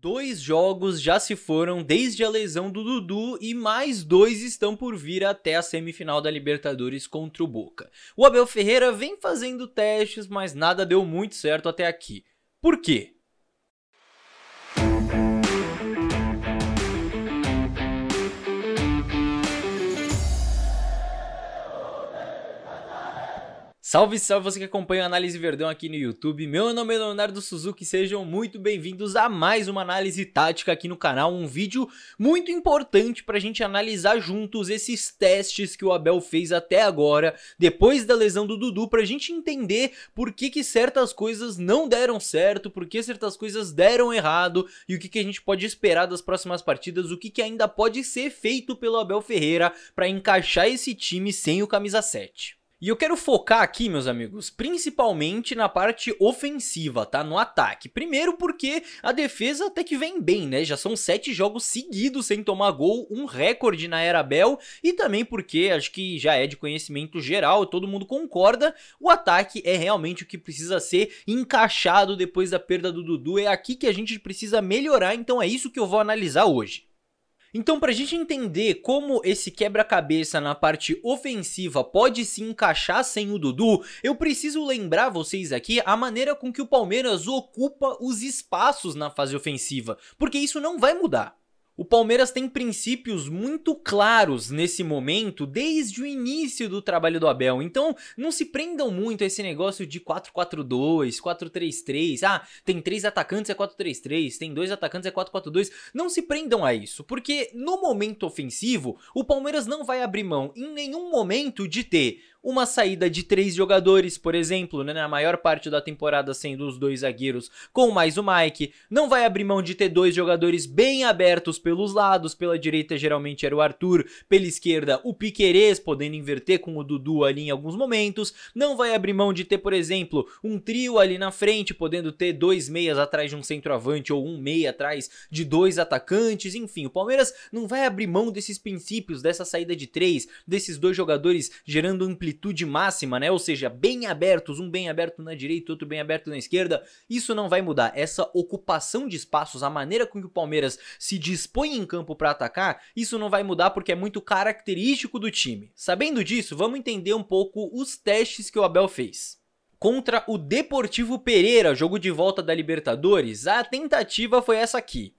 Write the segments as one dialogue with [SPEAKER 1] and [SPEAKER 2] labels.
[SPEAKER 1] Dois jogos já se foram desde a lesão do Dudu e mais dois estão por vir até a semifinal da Libertadores contra o Boca. O Abel Ferreira vem fazendo testes, mas nada deu muito certo até aqui. Por quê? Salve, salve você que acompanha a Análise Verdão aqui no YouTube. Meu nome é Leonardo Suzuki, sejam muito bem-vindos a mais uma análise tática aqui no canal, um vídeo muito importante para a gente analisar juntos esses testes que o Abel fez até agora, depois da lesão do Dudu, para a gente entender por que, que certas coisas não deram certo, por que certas coisas deram errado e o que, que a gente pode esperar das próximas partidas, o que, que ainda pode ser feito pelo Abel Ferreira para encaixar esse time sem o camisa 7. E eu quero focar aqui, meus amigos, principalmente na parte ofensiva, tá? No ataque. Primeiro porque a defesa até que vem bem, né? Já são sete jogos seguidos sem tomar gol, um recorde na era Bel. E também porque, acho que já é de conhecimento geral, todo mundo concorda, o ataque é realmente o que precisa ser encaixado depois da perda do Dudu. É aqui que a gente precisa melhorar, então é isso que eu vou analisar hoje. Então, para a gente entender como esse quebra-cabeça na parte ofensiva pode se encaixar sem o Dudu, eu preciso lembrar vocês aqui a maneira com que o Palmeiras ocupa os espaços na fase ofensiva, porque isso não vai mudar. O Palmeiras tem princípios muito claros nesse momento, desde o início do trabalho do Abel. Então, não se prendam muito a esse negócio de 4-4-2, 4-3-3. Ah, tem três atacantes é 4-3-3, tem dois atacantes é 4-4-2. Não se prendam a isso, porque no momento ofensivo, o Palmeiras não vai abrir mão em nenhum momento de ter uma saída de três jogadores, por exemplo, né, na maior parte da temporada sendo os dois zagueiros com mais o Mike, não vai abrir mão de ter dois jogadores bem abertos pelos lados, pela direita geralmente era o Arthur, pela esquerda o Piquerez, podendo inverter com o Dudu ali em alguns momentos, não vai abrir mão de ter, por exemplo, um trio ali na frente, podendo ter dois meias atrás de um centroavante ou um meia atrás de dois atacantes, enfim, o Palmeiras não vai abrir mão desses princípios, dessa saída de três, desses dois jogadores gerando amplitude amplitude máxima, né? Ou seja, bem abertos, um bem aberto na direita, outro bem aberto na esquerda. Isso não vai mudar. Essa ocupação de espaços, a maneira com que o Palmeiras se dispõe em campo para atacar, isso não vai mudar porque é muito característico do time. Sabendo disso, vamos entender um pouco os testes que o Abel fez contra o Deportivo Pereira, jogo de volta da Libertadores, a tentativa foi essa aqui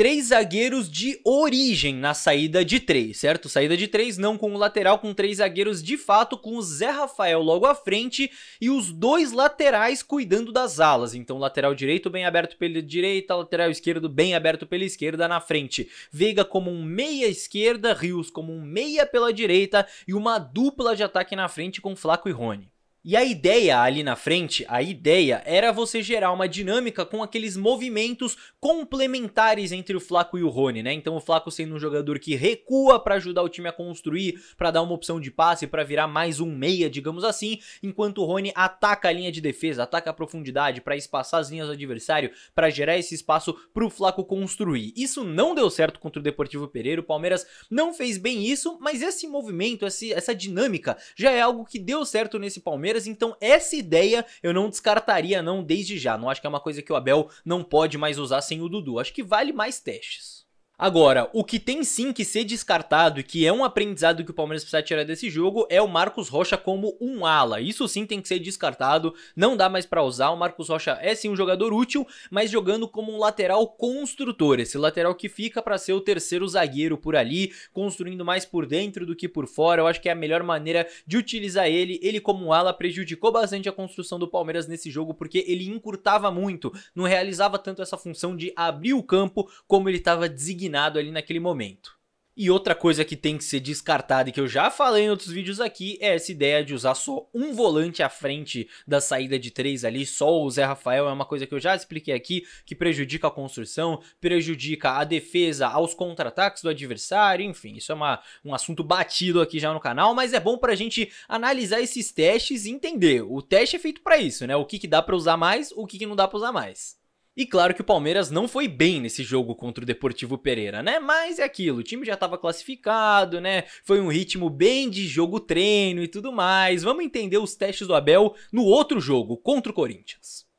[SPEAKER 1] três zagueiros de origem na saída de três, certo? Saída de três não com o lateral, com três zagueiros de fato, com o Zé Rafael logo à frente e os dois laterais cuidando das alas. Então, lateral direito bem aberto pela direita, lateral esquerdo bem aberto pela esquerda na frente. Veiga como um meia esquerda, Rios como um meia pela direita e uma dupla de ataque na frente com Flaco e Rony. E a ideia ali na frente, a ideia era você gerar uma dinâmica com aqueles movimentos complementares entre o Flaco e o Rony, né? Então o Flaco sendo um jogador que recua para ajudar o time a construir, para dar uma opção de passe, para virar mais um meia, digamos assim, enquanto o Rony ataca a linha de defesa, ataca a profundidade para espaçar as linhas do adversário, para gerar esse espaço para o Flaco construir. Isso não deu certo contra o Deportivo Pereira, o Palmeiras não fez bem isso, mas esse movimento, esse, essa dinâmica já é algo que deu certo nesse Palmeiras Palmeiras. Então, essa ideia eu não descartaria, não, desde já. Não acho que é uma coisa que o Abel não pode mais usar sem o Dudu. Acho que vale mais testes. Agora, o que tem sim que ser descartado e que é um aprendizado que o Palmeiras precisa tirar desse jogo é o Marcos Rocha como um ala. Isso sim tem que ser descartado, não dá mais para usar. O Marcos Rocha é sim um jogador útil, mas jogando como um lateral construtor, esse lateral que fica para ser o terceiro zagueiro por ali, construindo mais por dentro do que por fora. Eu acho que é a melhor maneira de utilizar ele. Ele como um ala prejudicou bastante a construção do Palmeiras nesse jogo porque ele encurtava muito, não realizava tanto essa função de abrir o campo como ele estava designado combinado ali naquele momento. E outra coisa que tem que ser descartada e que eu já falei em outros vídeos aqui é essa ideia de usar só um volante à frente da saída de três ali, só o Zé Rafael é uma coisa que eu já expliquei aqui, que prejudica a construção, prejudica a defesa, aos contra-ataques do adversário, enfim, isso é uma, um assunto batido aqui já no canal, mas é bom pra gente analisar esses testes e entender. O teste é feito para isso, né? O que, que dá para usar mais, o que, que não dá para usar mais. E claro que o Palmeiras não foi bem nesse jogo contra o Deportivo Pereira, né? Mas é aquilo, o time já estava classificado, né? Foi um ritmo bem de jogo treino e tudo mais. Vamos entender os testes do Abel no outro jogo contra o Corinthians.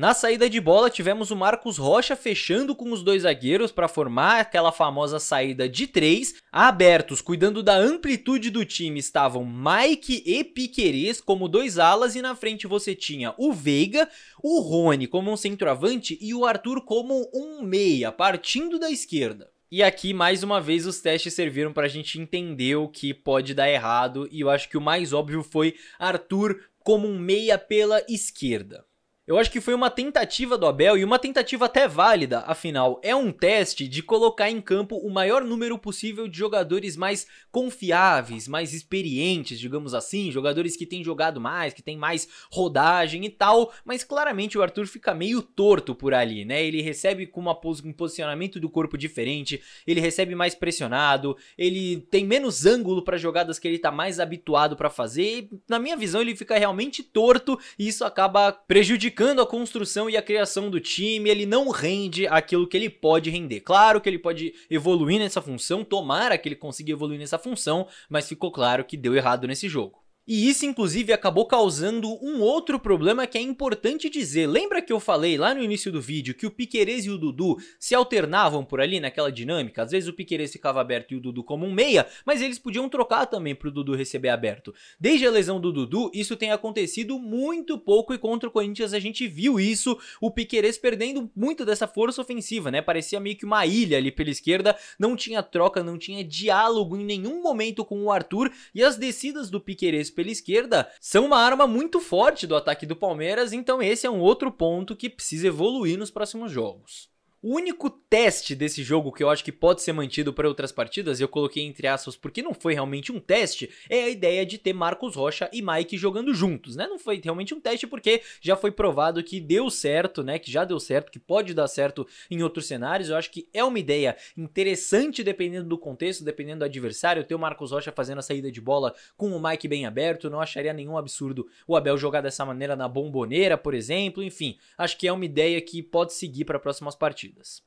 [SPEAKER 1] Na saída de bola, tivemos o Marcos Rocha fechando com os dois zagueiros para formar aquela famosa saída de três. Abertos, cuidando da amplitude do time, estavam Mike e Piquerez como dois alas e na frente você tinha o Veiga, o Rony como um centroavante e o Arthur como um meia, partindo da esquerda. E aqui, mais uma vez, os testes serviram para a gente entender o que pode dar errado, e eu acho que o mais óbvio foi Arthur como um meia pela esquerda. Eu acho que foi uma tentativa do Abel e uma tentativa até válida, afinal, é um teste de colocar em campo o maior número possível de jogadores mais confiáveis, mais experientes, digamos assim, jogadores que têm jogado mais, que têm mais rodagem e tal, mas claramente o Arthur fica meio torto por ali, né? Ele recebe com uma pos um posicionamento do corpo diferente, ele recebe mais pressionado, ele tem menos ângulo para jogadas que ele tá mais habituado para fazer, e, na minha visão ele fica realmente torto e isso acaba prejudicando prejudicando a construção e a criação do time, ele não rende aquilo que ele pode render. Claro que ele pode evoluir nessa função, tomara que ele consiga evoluir nessa função, mas ficou claro que deu errado nesse jogo. E isso, inclusive, acabou causando um outro problema que é importante dizer. Lembra que eu falei lá no início do vídeo que o Piquerez e o Dudu se alternavam por ali naquela dinâmica? Às vezes o Piquerez ficava aberto e o Dudu como um meia, mas eles podiam trocar também para o Dudu receber aberto. Desde a lesão do Dudu, isso tem acontecido muito pouco e contra o Corinthians a gente viu isso, o Piquerez perdendo muito dessa força ofensiva, né? Parecia meio que uma ilha ali pela esquerda, não tinha troca, não tinha diálogo em nenhum momento com o Arthur e as descidas do Piquerez pela esquerda são uma arma muito forte do ataque do Palmeiras, então esse é um outro ponto que precisa evoluir nos próximos jogos. O único teste desse jogo que eu acho que pode ser mantido para outras partidas, eu coloquei entre aspas porque não foi realmente um teste, é a ideia de ter Marcos Rocha e Mike jogando juntos, né? Não foi realmente um teste porque já foi provado que deu certo, né? Que já deu certo, que pode dar certo em outros cenários. Eu acho que é uma ideia interessante dependendo do contexto, dependendo do adversário. Ter o Marcos Rocha fazendo a saída de bola com o Mike bem aberto, não acharia nenhum absurdo o Abel jogar dessa maneira na bomboneira, por exemplo. Enfim, acho que é uma ideia que pode seguir para próximas partidas partidas.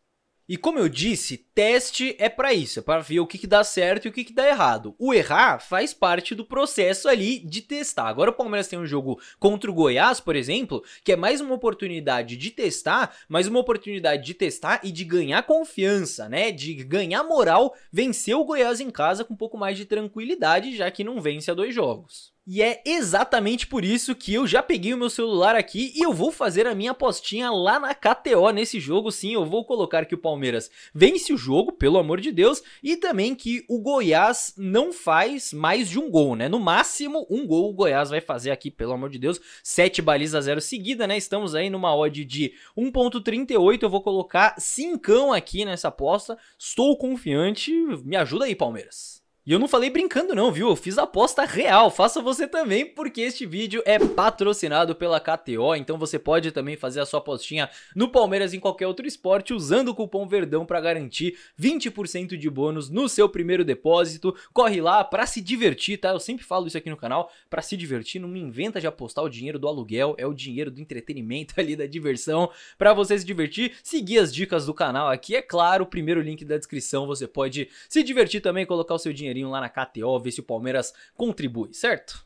[SPEAKER 1] E como eu disse, teste é para isso, é para ver o que, que dá certo e o que, que dá errado. O errar faz parte do processo ali de testar. Agora o Palmeiras tem um jogo contra o Goiás, por exemplo, que é mais uma oportunidade de testar, mais uma oportunidade de testar e de ganhar confiança, né? De ganhar moral, vencer o Goiás em casa com um pouco mais de tranquilidade, já que não vence a dois jogos. E é exatamente por isso que eu já peguei o meu celular aqui e eu vou fazer a minha apostinha lá na KTO nesse jogo. Sim, eu vou colocar que o Palmeiras vence o jogo, pelo amor de Deus, e também que o Goiás não faz mais de um gol, né? No máximo, um gol o Goiás vai fazer aqui, pelo amor de Deus. Sete balizas a zero seguida, né? Estamos aí numa odd de 1.38. Eu vou colocar cincão aqui nessa aposta. Estou confiante. Me ajuda aí, Palmeiras. E eu não falei brincando não, viu? Eu fiz aposta real, faça você também, porque este vídeo é patrocinado pela KTO, então você pode também fazer a sua apostinha no Palmeiras em qualquer outro esporte usando o cupom VERDÃO para garantir 20% de bônus no seu primeiro depósito. Corre lá para se divertir, tá? Eu sempre falo isso aqui no canal, para se divertir, não me inventa de apostar o dinheiro do aluguel, é o dinheiro do entretenimento ali da diversão, para você se divertir, seguir as dicas do canal aqui, é claro, o primeiro link da descrição, você pode se divertir também, colocar o seu dinheirinho lá na KTO, ver se o Palmeiras contribui, certo?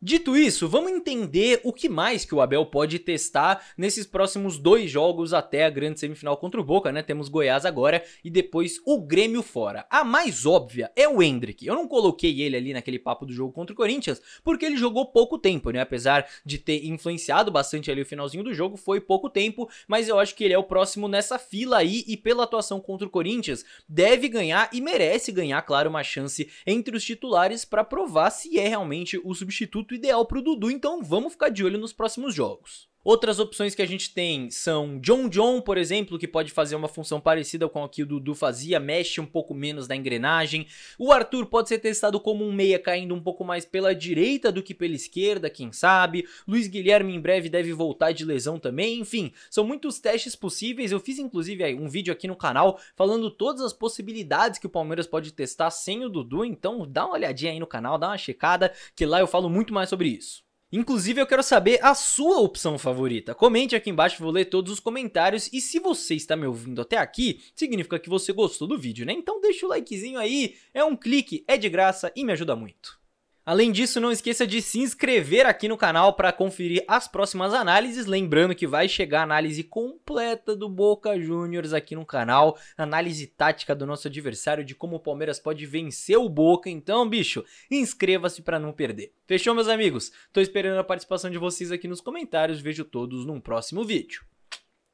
[SPEAKER 1] Dito isso, vamos entender o que mais que o Abel pode testar nesses próximos dois jogos até a grande semifinal contra o Boca, né? Temos Goiás agora e depois o Grêmio fora. A mais óbvia é o Hendrick. Eu não coloquei ele ali naquele papo do jogo contra o Corinthians, porque ele jogou pouco tempo, né? Apesar de ter influenciado bastante ali o finalzinho do jogo, foi pouco tempo, mas eu acho que ele é o próximo nessa fila aí e pela atuação contra o Corinthians, deve ganhar e merece ganhar, claro, uma chance entre os titulares para provar se é realmente o substituto produto ideal para o Dudu, então vamos ficar de olho nos próximos jogos. Outras opções que a gente tem são John John, por exemplo, que pode fazer uma função parecida com a que o Dudu fazia, mexe um pouco menos na engrenagem. O Arthur pode ser testado como um meia caindo um pouco mais pela direita do que pela esquerda, quem sabe. Luiz Guilherme em breve deve voltar de lesão também. Enfim, são muitos testes possíveis. Eu fiz inclusive um vídeo aqui no canal falando todas as possibilidades que o Palmeiras pode testar sem o Dudu, então dá uma olhadinha aí no canal, dá uma checada, que lá eu falo muito mais sobre isso. Inclusive, eu quero saber a sua opção favorita. Comente aqui embaixo, vou ler todos os comentários. E se você está me ouvindo até aqui, significa que você gostou do vídeo, né? Então deixa o likezinho aí, é um clique, é de graça e me ajuda muito. Além disso, não esqueça de se inscrever aqui no canal para conferir as próximas análises. Lembrando que vai chegar a análise completa do Boca Juniors aqui no canal, análise tática do nosso adversário de como o Palmeiras pode vencer o Boca. Então, bicho, inscreva-se para não perder. Fechou, meus amigos? Tô esperando a participação de vocês aqui nos comentários. Vejo todos num próximo vídeo.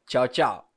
[SPEAKER 1] Tchau, tchau.